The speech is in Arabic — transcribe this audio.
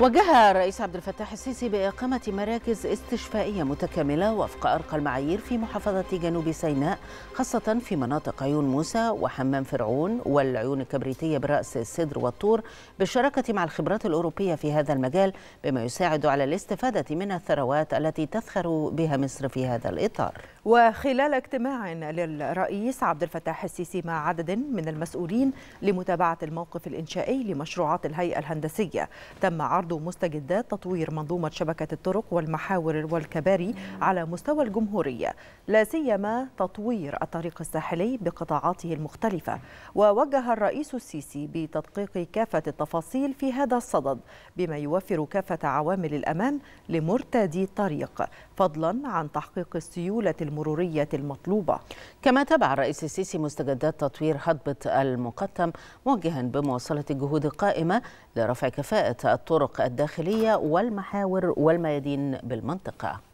وجه الرئيس عبد الفتاح السيسي بإقامة مراكز استشفائية متكاملة وفق أرقى المعايير في محافظة جنوب سيناء خاصة في مناطق عيون موسى وحمام فرعون والعيون الكبريتية برأس السدر والطور بالشراكة مع الخبرات الأوروبية في هذا المجال بما يساعد على الاستفادة من الثروات التي تفخر بها مصر في هذا الإطار وخلال اجتماع للرئيس عبد الفتاح السيسي مع عدد من المسؤولين لمتابعة الموقف الإنشائي لمشروعات الهيئة الهندسية تم عرض عرض مستجدات تطوير منظومة شبكة الطرق والمحاور والكباري على مستوى الجمهورية لا سيما تطوير الطريق الساحلي بقطاعاته المختلفة ووجه الرئيس السيسي بتدقيق كافة التفاصيل في هذا الصدد بما يوفر كافة عوامل الأمان لمرتادي الطريق فضلا عن تحقيق السيولة المرورية المطلوبة كما تابع الرئيس السيسي مستجدات تطوير هضبة المقتم موجها بمواصلة الجهود القائمة لرفع كفاءة الطرق الداخلية والمحاور والميادين بالمنطقة